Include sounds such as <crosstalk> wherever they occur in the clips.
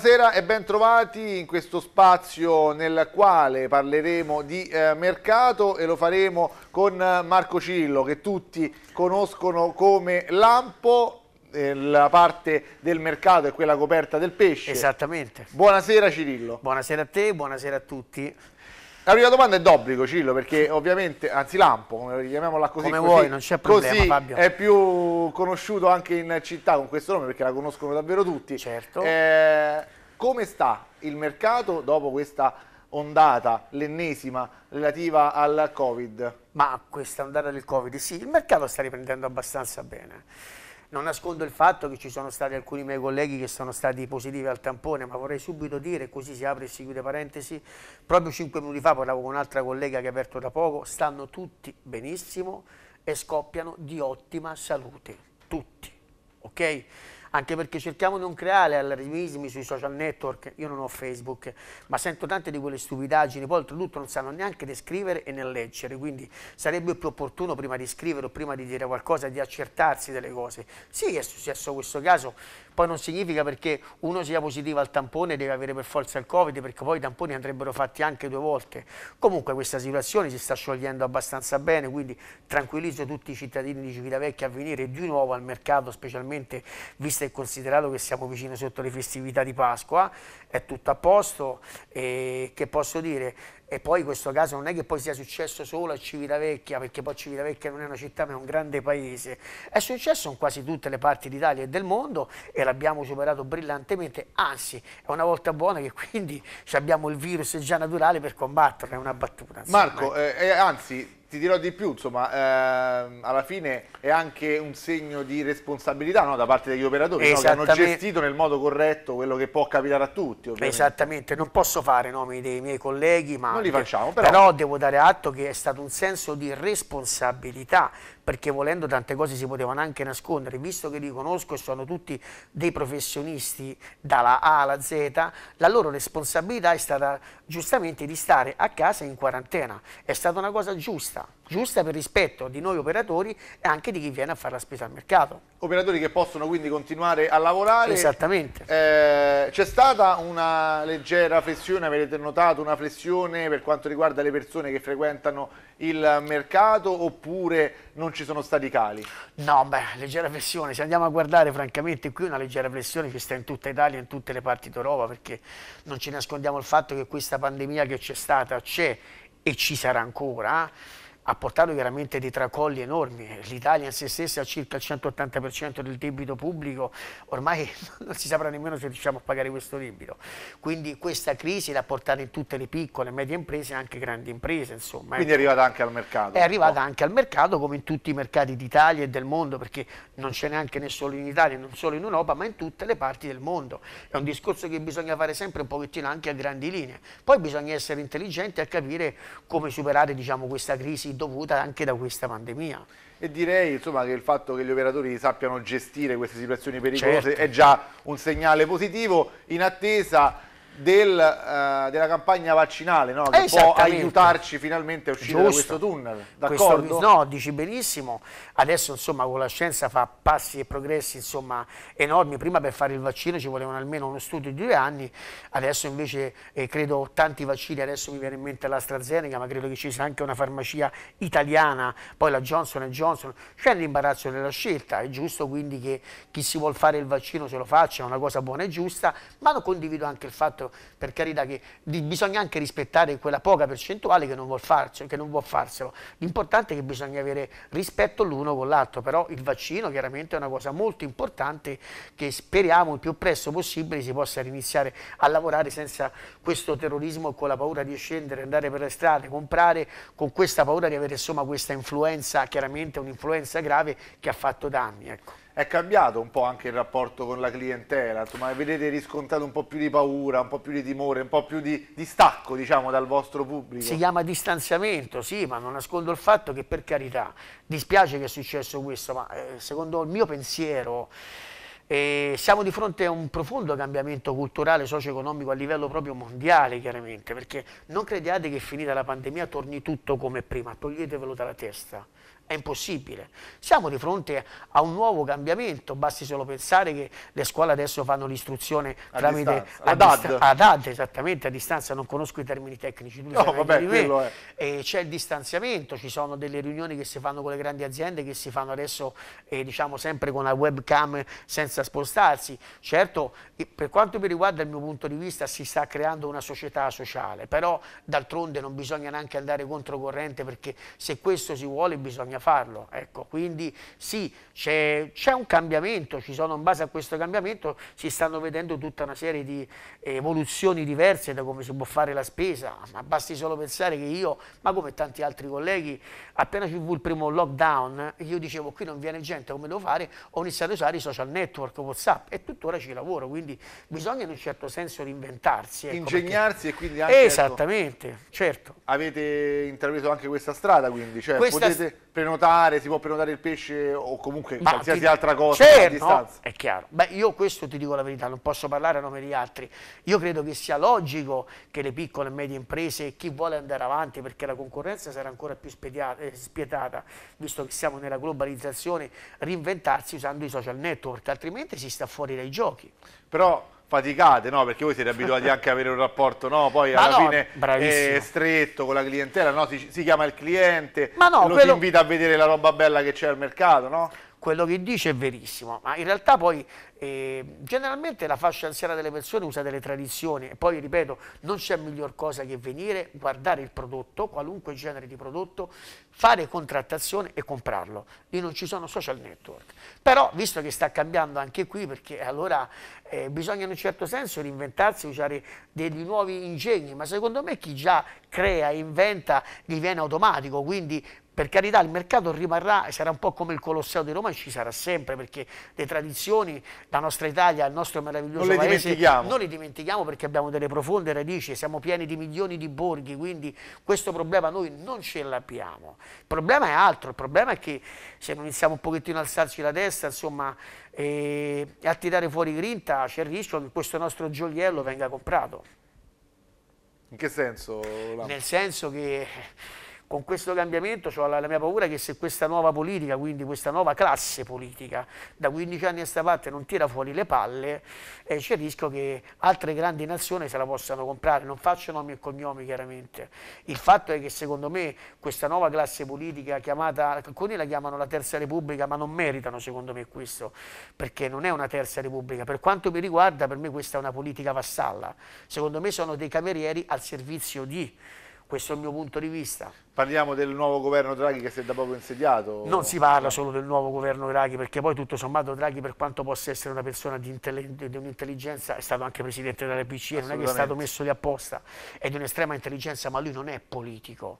Buonasera e ben trovati in questo spazio nel quale parleremo di eh, mercato e lo faremo con eh, Marco Cillo che tutti conoscono come Lampo, eh, la parte del mercato è quella coperta del pesce. Esattamente. Buonasera Cirillo. Buonasera a te, buonasera a tutti. La prima domanda è d'obbligo, Cillo, perché ovviamente, anzi Lampo, chiamiamola così, come così, vuoi, non c'è problema, così Fabio. è più conosciuto anche in città con questo nome perché la conoscono davvero tutti. Certo. Eh, come sta il mercato dopo questa ondata, l'ennesima, relativa al Covid? Ma questa ondata del Covid, sì, il mercato sta riprendendo abbastanza bene non nascondo il fatto che ci sono stati alcuni miei colleghi che sono stati positivi al tampone, ma vorrei subito dire, così si apre e si chiude parentesi, proprio cinque minuti fa parlavo con un'altra collega che ha aperto da poco, stanno tutti benissimo e scoppiano di ottima salute, tutti, ok? anche perché cerchiamo di non creare allarmismi sui social network, io non ho Facebook, ma sento tante di quelle stupidaggini, poi oltretutto non sanno neanche né scrivere e né leggere, quindi sarebbe più opportuno prima di scrivere o prima di dire qualcosa di accertarsi delle cose. Sì, è successo questo caso, poi non significa perché uno sia positivo al tampone deve avere per forza il Covid, perché poi i tamponi andrebbero fatti anche due volte. Comunque questa situazione si sta sciogliendo abbastanza bene, quindi tranquillizzo tutti i cittadini di Civitavecchia a venire di nuovo al mercato, specialmente visto e considerato che siamo vicini sotto le festività di Pasqua, è tutto a posto e che posso dire? E poi questo caso non è che poi sia successo solo a Civitavecchia, perché poi Civitavecchia non è una città ma è un grande paese. È successo in quasi tutte le parti d'Italia e del mondo e l'abbiamo superato brillantemente, anzi è una volta buona che quindi abbiamo il virus già naturale per combatterlo, è una battuta. Insomma. Marco, eh, eh anzi ti dirò di più, insomma, ehm, alla fine è anche un segno di responsabilità no, da parte degli operatori no, che hanno gestito nel modo corretto quello che può capitare a tutti. Ovviamente. Esattamente, non posso fare nomi dei miei colleghi, ma non li facciamo, però. però devo dare atto che è stato un senso di responsabilità perché volendo tante cose si potevano anche nascondere, visto che li conosco e sono tutti dei professionisti dalla A alla Z, la loro responsabilità è stata giustamente di stare a casa in quarantena, è stata una cosa giusta, giusta per rispetto di noi operatori e anche di chi viene a fare la spesa al mercato. Operatori che possono quindi continuare a lavorare. Esattamente. Eh, C'è stata una leggera flessione, avete notato una flessione per quanto riguarda le persone che frequentano il mercato oppure non ci sono stati cali? No, beh, leggera pressione. se andiamo a guardare francamente qui una leggera pressione che sta in tutta Italia, in tutte le parti d'Europa perché non ci nascondiamo il fatto che questa pandemia che c'è stata c'è e ci sarà ancora, ha portato veramente dei tracolli enormi. L'Italia in se stessa ha circa il 180% del debito pubblico, ormai <laughs> non si saprà nemmeno se riusciamo a pagare questo debito. Quindi questa crisi l'ha portata in tutte le piccole e medie imprese e anche grandi imprese. Insomma. Quindi è ecco. arrivata anche al mercato. È arrivata no. anche al mercato come in tutti i mercati d'Italia e del mondo, perché non c'è neanche né solo in Italia, non solo in Europa, ma in tutte le parti del mondo. È un discorso che bisogna fare sempre un pochettino anche a grandi linee. Poi bisogna essere intelligenti a capire come superare diciamo, questa crisi dovuta anche da questa pandemia. E direi insomma, che il fatto che gli operatori sappiano gestire queste situazioni pericolose certo. è già un segnale positivo in attesa del, uh, della campagna vaccinale no? che può aiutarci finalmente a uscire Giusto. da questo tunnel. D'accordo? no, dici benissimo. Adesso insomma con la scienza fa passi e progressi insomma, enormi. Prima per fare il vaccino ci volevano almeno uno studio di due anni, adesso invece eh, credo tanti vaccini, adesso mi viene in mente l'AstraZeneca, ma credo che ci sia anche una farmacia italiana, poi la Johnson Johnson. C'è l'imbarazzo della scelta, è giusto quindi che chi si vuole fare il vaccino se lo faccia, è una cosa buona e giusta, ma non condivido anche il fatto certo, per carità, che bisogna anche rispettare quella poca percentuale che non vuol, farci, che non vuol farselo. L'importante è che bisogna avere rispetto l'uno con l'altro, però il vaccino chiaramente è una cosa molto importante che speriamo il più presto possibile si possa iniziare a lavorare senza questo terrorismo, con la paura di scendere, andare per le strade, comprare, con questa paura di avere insomma questa influenza, chiaramente un'influenza grave che ha fatto danni. Ecco è cambiato un po' anche il rapporto con la clientela, insomma vedete riscontrato un po' più di paura, un po' più di timore, un po' più di distacco diciamo dal vostro pubblico? Si chiama distanziamento, sì, ma non nascondo il fatto che per carità, dispiace che è successo questo, ma eh, secondo il mio pensiero eh, siamo di fronte a un profondo cambiamento culturale, socio-economico a livello proprio mondiale chiaramente, perché non crediate che finita la pandemia torni tutto come prima, toglietevelo dalla testa è impossibile. Siamo di fronte a un nuovo cambiamento, basti solo pensare che le scuole adesso fanno l'istruzione tramite ad AD, esattamente a distanza, non conosco i termini tecnici, tu no, vabbè, c'è il distanziamento, ci sono delle riunioni che si fanno con le grandi aziende che si fanno adesso eh, diciamo sempre con la webcam senza spostarsi. Certo, per quanto mi riguarda il mio punto di vista si sta creando una società sociale, però d'altronde non bisogna neanche andare controcorrente perché se questo si vuole bisogna bisogna farlo. Ecco, quindi sì, c'è, un cambiamento, ci sono, in base a questo cambiamento si stanno vedendo tutta una serie di evoluzioni diverse da come si può fare la spesa, ma basti solo pensare che io, ma come tanti altri colleghi, appena ci fu il primo lockdown, io dicevo qui non viene gente, come devo fare? Ho iniziato a usare i social network, Whatsapp e tuttora ci lavoro, quindi bisogna in un certo senso reinventarsi. Ecco, Ingegnarsi perché... e quindi anche... Ecco, Esattamente, certo. Avete intrapreso anche questa strada quindi, cioè questa... potete prenotare, si può prenotare il pesce o comunque Ma qualsiasi ti... altra cosa certo, no? è chiaro. Beh, io questo ti dico la verità, non posso parlare a nome di altri. Io credo che sia logico che le piccole e medie imprese e chi vuole andare avanti, perché la concorrenza sarà ancora più eh, spietata, visto che siamo nella globalizzazione, reinventarsi usando i social network, altrimenti si sta fuori dai giochi. Però faticate, no? Perché voi siete abituati anche ad avere un rapporto, no? Poi Ma alla no, fine bravissimo. è stretto con la clientela, no? Si, si chiama il cliente, Ma no, lo quello... invita a vedere la roba bella che c'è al mercato, no? quello che dice è verissimo, ma in realtà poi eh, generalmente la fascia anziana delle persone usa delle tradizioni e poi ripeto non c'è miglior cosa che venire, guardare il prodotto, qualunque genere di prodotto, fare contrattazione e comprarlo, lì non ci sono social network, però visto che sta cambiando anche qui perché allora eh, bisogna in un certo senso reinventarsi, usare dei nuovi ingegni, ma secondo me chi già crea, inventa, gli viene automatico, quindi per carità il mercato rimarrà, e sarà un po' come il Colosseo di Roma e ci sarà sempre perché le tradizioni, la nostra Italia, il nostro meraviglioso non le paese, non le dimentichiamo perché abbiamo delle profonde radici, siamo pieni di milioni di borghi, quindi questo problema noi non ce l'abbiamo. Il problema è altro, il problema è che se non iniziamo un pochettino a alzarci la testa, insomma, eh, e a tirare fuori grinta c'è il rischio che questo nostro gioiello venga comprato. In che senso? Lampo? Nel senso che con questo cambiamento ho la, la, mia paura che se questa nuova politica, quindi questa nuova classe politica, da 15 anni a questa parte non tira fuori le palle, eh, c'è il rischio che altre grandi nazioni se la possano comprare, non faccio nomi e cognomi chiaramente. Il fatto è che secondo me questa nuova classe politica chiamata, alcuni la chiamano la Terza Repubblica, ma non meritano secondo me questo, perché non è una Terza Repubblica. Per quanto mi riguarda, per me questa è una politica vassalla. Secondo me sono dei camerieri al servizio di, questo è il mio punto di vista. Parliamo del nuovo governo Draghi che si è da poco insediato? Non si parla solo del nuovo governo Draghi, perché poi tutto sommato Draghi, per quanto possa essere una persona di, di un'intelligenza, è stato anche presidente della BCE, non è che è stato messo lì apposta, è di un'estrema intelligenza, ma lui non è politico,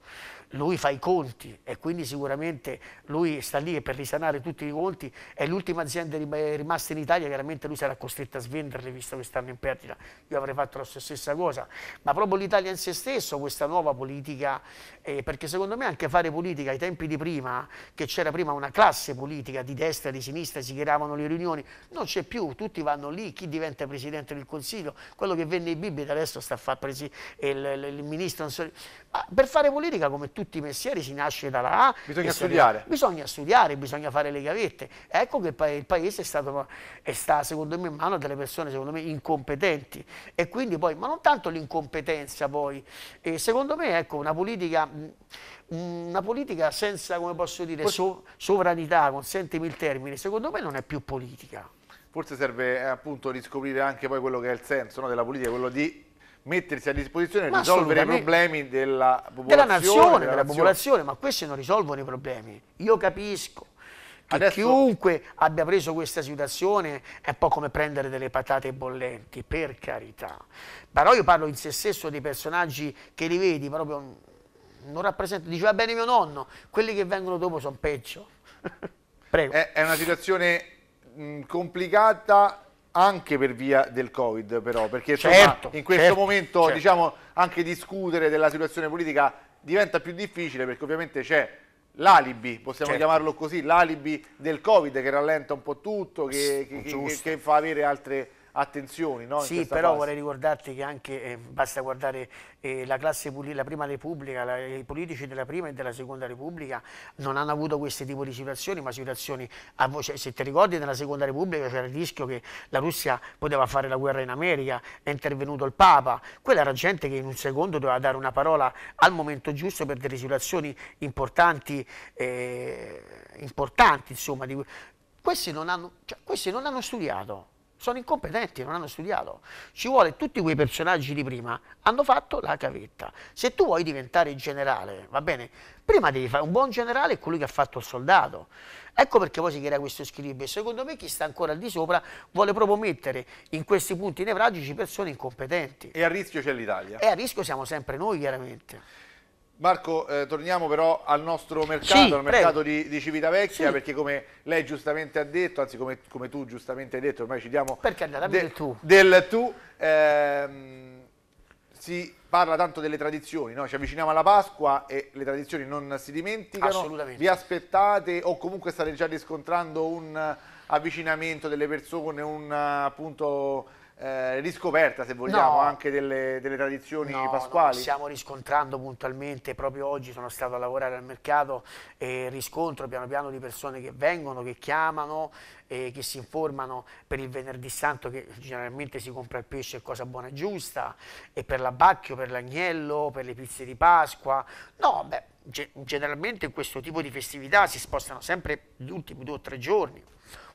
lui fa i conti e quindi sicuramente lui sta lì per risanare tutti i conti, è l'ultima azienda eh, rimasta in Italia, chiaramente lui sarà costretto a svenderle visto che stanno in perdita, io avrei fatto la stessa cosa, ma proprio l'Italia in se stesso, questa nuova politica, eh, perché secondo me anche fare politica ai tempi di prima, che c'era prima una classe politica di destra, e di sinistra, si chiedevano le riunioni, non c'è più, tutti vanno lì, chi diventa presidente del Consiglio, quello che venne in Bibbia adesso sta a fare presi, eh, il, il, il, ministro. So, ma per fare politica come tutti i mestieri si nasce dalla A. Bisogna studiare. Si, bisogna studiare, bisogna fare le gavette. Ecco che il paese è stato, è sta secondo me in mano delle persone secondo me incompetenti e quindi poi, ma non tanto l'incompetenza poi, e secondo me ecco una politica una politica senza, come posso dire, so sovranità, consentimi il termine, secondo me non è più politica. Forse serve eh, appunto riscoprire anche poi quello che è il senso no, della politica, quello di mettersi a disposizione e risolvere i problemi della popolazione. Della nazione, della, della popolazione, ma questi non risolvono i problemi. Io capisco che Adesso... chiunque abbia preso questa situazione è un po' come prendere delle patate bollenti, per carità. Però io parlo in se stesso dei personaggi che li vedi proprio non rappresenta, diceva bene mio nonno, quelli che vengono dopo sono peggio. <laughs> Prego. È, è, una situazione mh, complicata anche per via del Covid però, perché certo, in questo certo, momento certo. diciamo anche discutere della situazione politica diventa più difficile perché ovviamente c'è l'alibi, possiamo certo. chiamarlo così, l'alibi del Covid che rallenta un po' tutto, che, che, che, che fa avere altre attenzioni. No, sì, però fase. vorrei ricordarti che anche, eh, basta guardare eh, la classe, la prima Repubblica, la, i politici della prima e della seconda Repubblica non hanno avuto questo tipo di situazioni, ma situazioni, a, voce, cioè, se ti ricordi nella seconda Repubblica c'era il rischio che la Russia poteva fare la guerra in America, è intervenuto il Papa, quella era gente che in un secondo doveva dare una parola al momento giusto per delle situazioni importanti, eh, importanti insomma, di, questi non hanno, cioè, questi non hanno studiato sono incompetenti, non hanno studiato. Ci vuole tutti quei personaggi di prima, hanno fatto la cavetta. Se tu vuoi diventare generale, va bene, prima devi fare un buon generale è colui che ha fatto il soldato. Ecco perché poi si crea questo scribe. Secondo me chi sta ancora al di sopra vuole proprio mettere in questi punti nevralgici persone incompetenti. E a rischio c'è l'Italia. E a rischio siamo sempre noi, chiaramente. Marco, eh, torniamo però al nostro mercato, sì, al mercato di, di, Civitavecchia, sì. perché come lei giustamente ha detto, anzi come, come, tu giustamente hai detto, ormai ci diamo perché andare de, del tu, del tu ehm, si parla tanto delle tradizioni, no? ci avviciniamo alla Pasqua e le tradizioni non si dimenticano, Assolutamente. vi aspettate o comunque state già riscontrando un avvicinamento delle persone, un appunto eh, riscoperta, se vogliamo, no, anche delle, delle tradizioni no, pasquali. No, stiamo riscontrando puntualmente, proprio oggi sono stato a lavorare al mercato e riscontro piano piano di persone che vengono, che chiamano, e che si informano per il venerdì santo che generalmente si compra il pesce, cosa buona e giusta, e per l'abbacchio, per l'agnello, per le pizze di Pasqua. No, beh, generalmente in questo tipo di festività si spostano sempre gli ultimi due o tre giorni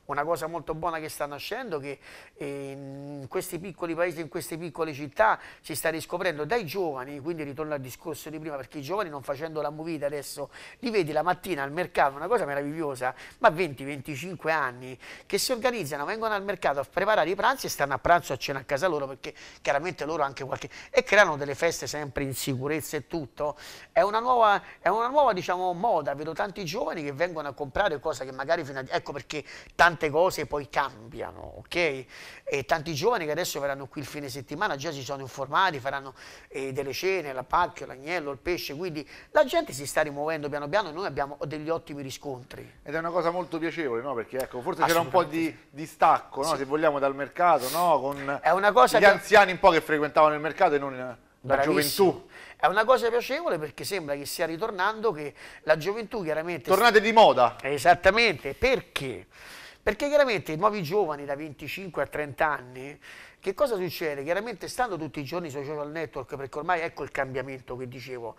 una cosa molto buona che sta nascendo, che ehm, in questi piccoli paesi, in queste piccole città si sta riscoprendo dai giovani, quindi ritorno al discorso di prima, perché i giovani non facendo la movita adesso, li vedi la mattina al mercato, una cosa meravigliosa, ma 20-25 anni, che si organizzano, vengono al mercato a preparare i pranzi e stanno a pranzo a cena a casa loro, perché chiaramente loro anche qualche... e creano delle feste sempre in sicurezza e tutto, è una nuova, è una nuova diciamo, moda, vedo tanti giovani che vengono a comprare cose che magari fino a... ecco perché tanti tante cose poi cambiano, ok? E tanti giovani che adesso verranno qui il fine settimana già si sono informati, faranno eh, delle cene, la pacchio, l'agnello, il pesce, quindi la gente si sta rimuovendo piano piano e noi abbiamo degli ottimi riscontri. Ed è una cosa molto piacevole, no? Perché ecco, forse c'era un po' di, di stacco, no? sì. se vogliamo, dal mercato, no? Con è una cosa gli che... anziani un po' che frequentavano il mercato e non eh, la gioventù. È una cosa piacevole perché sembra che stia ritornando, che la gioventù chiaramente... Tornate di moda. Esattamente, perché? Perché chiaramente i nuovi giovani da 25 a 30 anni, che cosa succede? Chiaramente stando tutti i giorni sui social network, perché ormai ecco il cambiamento che dicevo,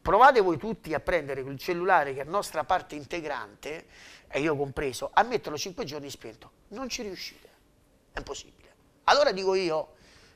provate voi tutti a prendere il cellulare che è nostra parte integrante, e io compreso, a metterlo 5 giorni spento. Non ci riuscite, è impossibile. Allora dico io,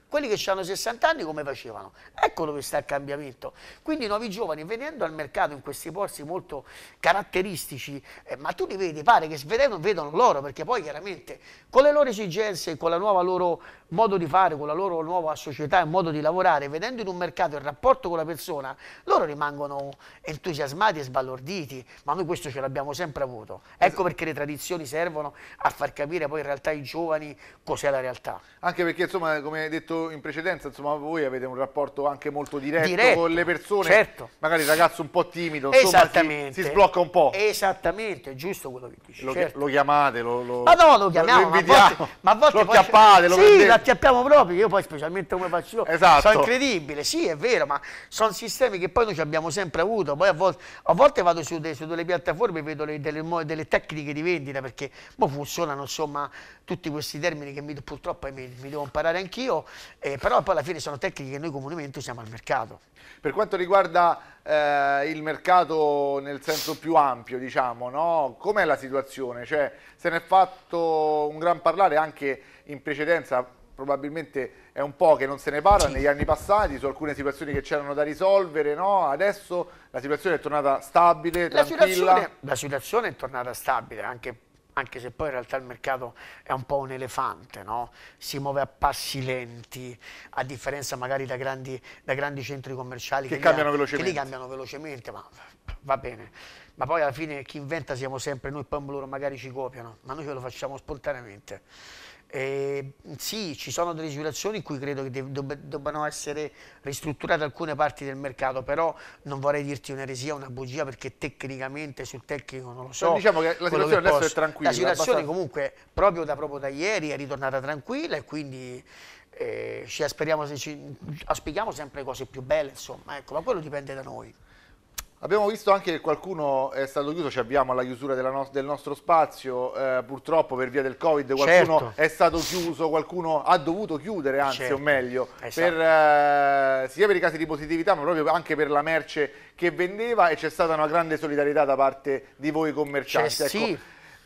quelli che hanno 60 anni come facevano? Ecco dove sta il cambiamento. Quindi i nuovi giovani venendo al mercato in questi posti molto caratteristici, eh, ma tu li vedi, pare che vedano, vedano loro, perché poi chiaramente con le loro esigenze, con la nuova loro modo di fare, con la loro nuova società, e modo di lavorare, vedendo in un mercato il rapporto con la persona, loro rimangono entusiasmati e sbalorditi, ma noi questo ce l'abbiamo sempre avuto. Ecco perché le tradizioni servono a far capire poi in realtà ai giovani cos'è la realtà. Anche perché, insomma, come hai detto in precedenza, insomma, voi avete un rapporto anche molto diretto, diretto con le persone, certo. magari il ragazzo un po' timido, insomma, si, si, sblocca un po'. Esattamente, è giusto quello che dici. Lo, certo. lo chiamate, lo, lo, ma ah, no, lo chiamiamo, lo ma a volte, ma a volte lo acchiappate, lo sì, acchiappiamo proprio, io poi specialmente come faccio esatto. sono incredibile, sì è vero, ma sono sistemi che poi noi abbiamo sempre avuto, poi a volte, a volte vado su, de, su, delle piattaforme e vedo le, delle, delle, tecniche di vendita perché funzionano insomma tutti questi termini che mi, purtroppo eh, mi, mi, devo imparare anch'io, eh, però poi alla fine sono tecniche che noi comunemente usiamo al mercato. Per quanto riguarda eh, il mercato nel senso più ampio, diciamo, no? com'è la situazione? Cioè, se ne è fatto un gran parlare anche in precedenza probabilmente è un po' che non se ne parla negli anni passati su alcune situazioni che c'erano da risolvere, no? adesso la situazione è tornata stabile, la situazione, la situazione, è tornata stabile, anche, anche, se poi in realtà il mercato è un po' un elefante, no? si muove a passi lenti, a differenza magari da grandi, da grandi centri commerciali che, che, cambiano li, che li cambiano velocemente, ma va bene ma poi alla fine chi inventa siamo sempre noi, poi loro magari ci copiano, ma noi ce lo facciamo spontaneamente. Eh, sì, ci sono delle situazioni in cui credo che debbano essere ristrutturate alcune parti del mercato, però non vorrei dirti un'eresia, una bugia, perché tecnicamente sul tecnico non lo so. No, diciamo che la situazione che adesso posso. è tranquilla. La situazione abbastanza... comunque proprio da, proprio da ieri è ritornata tranquilla e quindi eh, ci, ci, auspichiamo sempre cose più belle, insomma, ecco, ma quello dipende da noi. Abbiamo visto anche che qualcuno è stato chiuso, ci abbiamo alla chiusura no del nostro spazio, eh, purtroppo per via del Covid qualcuno certo. è stato chiuso, qualcuno ha dovuto chiudere, anzi certo. o meglio, esatto. per, eh, sia per i casi di positività ma proprio anche per la merce che vendeva e c'è stata una grande solidarietà da parte di voi commercianti. Ecco, sì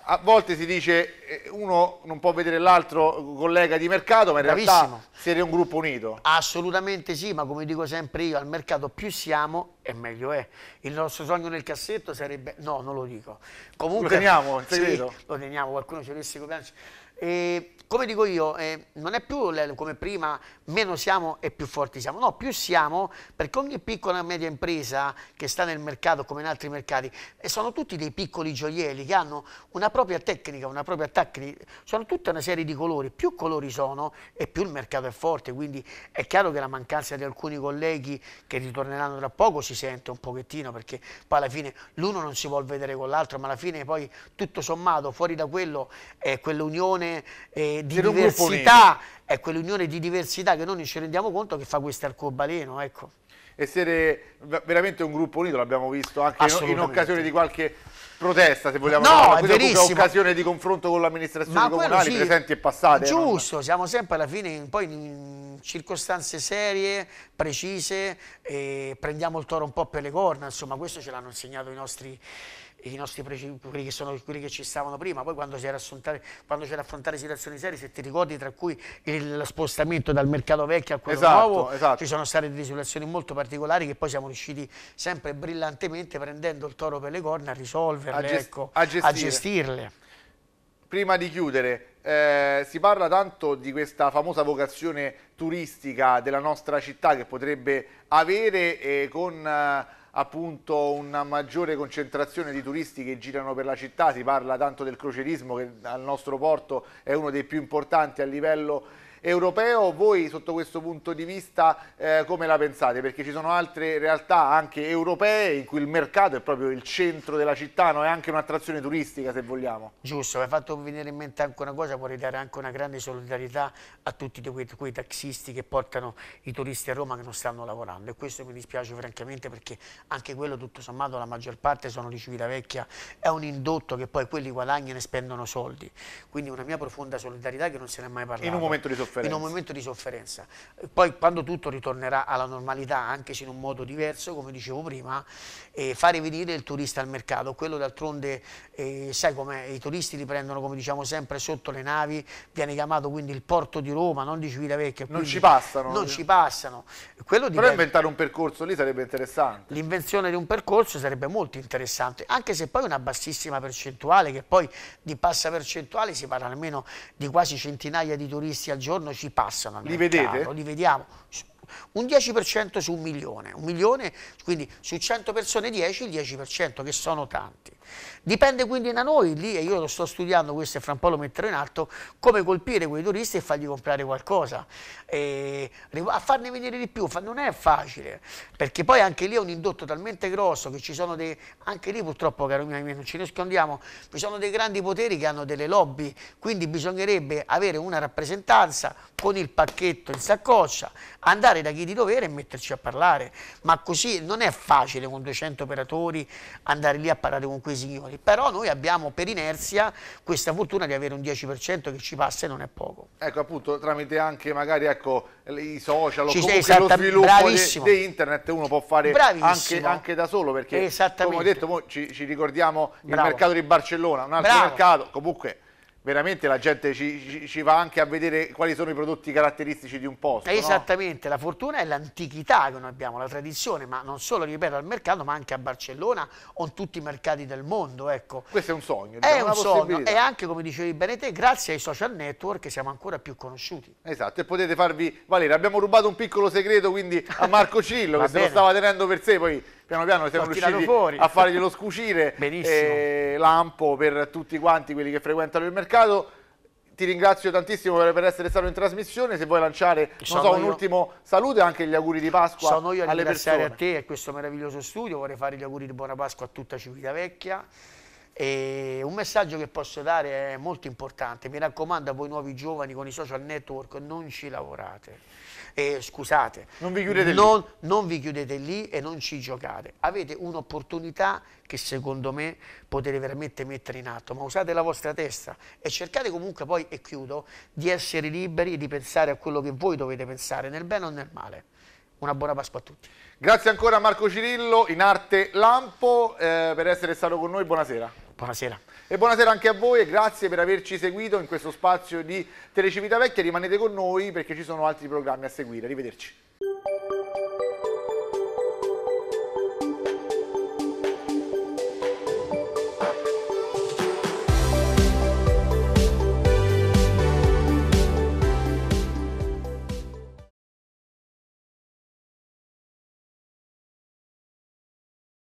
a volte si dice eh, uno non può vedere l'altro collega di mercato, ma in Bravissimo. realtà siete un gruppo unito. Assolutamente sì, ma come dico sempre io, al mercato più siamo e meglio è. Il nostro sogno nel cassetto sarebbe... No, non lo dico. Comunque, lo teniamo, <laughs> Sì, lo teniamo, qualcuno ci avesse copiato eh, come dico io, eh, non è più come prima, meno siamo e più forti siamo, no, più siamo perché ogni piccola e media impresa che sta nel mercato come in altri mercati e sono tutti dei piccoli gioielli che hanno una propria tecnica, una propria tecnica, sono tutta una serie di colori, più colori sono e più il mercato è forte, quindi è chiaro che la mancanza di alcuni colleghi che ritorneranno tra poco si sente un pochettino perché poi alla fine l'uno non si vuole vedere con l'altro, ma alla fine poi tutto sommato fuori da quello è quell'unione eh, di diversità, è quell'unione di diversità che noi non ci rendiamo conto che fa questo arcobaleno, ecco. Essere veramente un gruppo unito, l'abbiamo visto anche in, occasione di qualche protesta se vogliamo no, è verissimo. occasione di confronto con l'amministrazione comunale sì, presenti e passate eh, giusto, non... siamo sempre alla fine poi in circostanze serie precise prendiamo il toro un po' per le corna insomma questo ce l'hanno insegnato i nostri i nostri precipuri che sono quelli che ci stavano prima, poi quando c'era, quando affrontare situazioni serie, se ti ricordi, tra cui il spostamento dal mercato vecchio a quello esatto, nuovo, esatto. ci sono state delle situazioni molto particolari che poi siamo riusciti sempre brillantemente, prendendo il toro per le corna, a risolverle, a, gest ecco, a, a gestirle. Prima di chiudere, eh, si parla tanto di questa famosa vocazione turistica della nostra città che potrebbe avere eh, con... Eh, appunto una maggiore concentrazione di turisti che girano per la città, si parla tanto del crocerismo che al nostro porto è uno dei più importanti a livello europeo, voi sotto questo punto di vista eh, come la pensate? Perché ci sono altre realtà anche europee in cui il mercato è proprio il centro della città, no? è anche un'attrazione turistica se vogliamo. Giusto, mi hai fatto venire in mente anche una cosa, vorrei dare anche una grande solidarietà a tutti quei, quei taxisti che portano i turisti a Roma che non stanno lavorando e questo mi dispiace francamente perché anche quello tutto sommato la maggior parte sono di Civitavecchia, è un indotto che poi quelli guadagnano e spendono soldi, quindi una mia profonda solidarietà che non se ne è mai parlato. In un momento di sofferenza sofferenza. In un momento di sofferenza. Poi quando tutto ritornerà alla normalità, anche se in un modo diverso, come dicevo prima, eh, fare venire il turista al mercato. Quello d'altronde, eh, sai com'è, i turisti li prendono, come diciamo sempre, sotto le navi, viene chiamato quindi il porto di Roma, non di Civitavecchia. Non ci passano. Non eh. ci passano. Quello Però inventare un percorso lì sarebbe interessante. L'invenzione di un percorso sarebbe molto interessante, anche se poi una bassissima percentuale, che poi di bassa percentuale si parla almeno di quasi centinaia di turisti al giorno, giorno ci passano. Li mercato, vedete? Li vediamo. Un 10% su un milione, un milione, quindi su 100 persone 10, il 10% che sono tanti. Dipende quindi da noi, lì e io lo sto studiando questo e fra un po' lo metterò in atto, come colpire quei turisti e fargli comprare qualcosa, e, a farne venire di più, non è facile, perché poi anche lì è un indotto talmente grosso che ci sono dei, anche lì purtroppo caro mio, non ci nascondiamo, ci sono dei grandi poteri che hanno delle lobby, quindi bisognerebbe avere una rappresentanza con il pacchetto in saccoccia, andare da chi di dovere e metterci a parlare, ma così non è facile con 200 operatori andare lì a parlare con quei quei signori, però noi abbiamo per inerzia questa fortuna di avere un 10% che ci passa e non è poco. Ecco appunto tramite anche magari ecco, i social o comunque lo sviluppo di, di, internet uno può fare anche, anche, da solo perché come ho detto ci, ci ricordiamo Bravo. il mercato di Barcellona, un altro Bravo. mercato comunque veramente la gente ci, ci, va anche a vedere quali sono i prodotti caratteristici di un posto. Esattamente, no? la fortuna è l'antichità che noi abbiamo, la tradizione, ma non solo, ripeto, al mercato, ma anche a Barcellona o in tutti i mercati del mondo. Ecco. Questo è un sogno. È un sogno e anche, come dicevi bene te, grazie ai social network siamo ancora più conosciuti. Esatto, e potete farvi valere. Abbiamo rubato un piccolo segreto quindi a <laughs> Marco Cillo, che se lo stava tenendo per sé, poi piano piano siamo riusciti fuori. a farglielo scucire <laughs> eh, lampo per tutti quanti quelli che frequentano il mercato ti ringrazio tantissimo per, essere stato in trasmissione. Se vuoi lanciare so, un ultimo saluto e anche gli auguri di Pasqua Sono io a alle persone. a te e a questo meraviglioso studio. Vorrei fare gli auguri di buona Pasqua a tutta Civitavecchia. E un messaggio che posso dare è molto importante. Mi raccomando a voi nuovi giovani con i social network, non ci lavorate eh, scusate, non vi, non, non vi, chiudete lì e non ci giocate. Avete un'opportunità che secondo me potete veramente mettere in atto, ma usate la vostra testa e cercate comunque poi, e chiudo, di essere liberi e di pensare a quello che voi dovete pensare, nel bene o nel male. Una buona Pasqua a tutti. Grazie ancora a Marco Cirillo in arte Lampo eh, per essere stato con noi, buonasera. Buonasera. E buonasera anche a voi e grazie per averci seguito in questo spazio di Telecivita Vecchia. Rimanete con noi perché ci sono altri programmi a seguire. Arrivederci.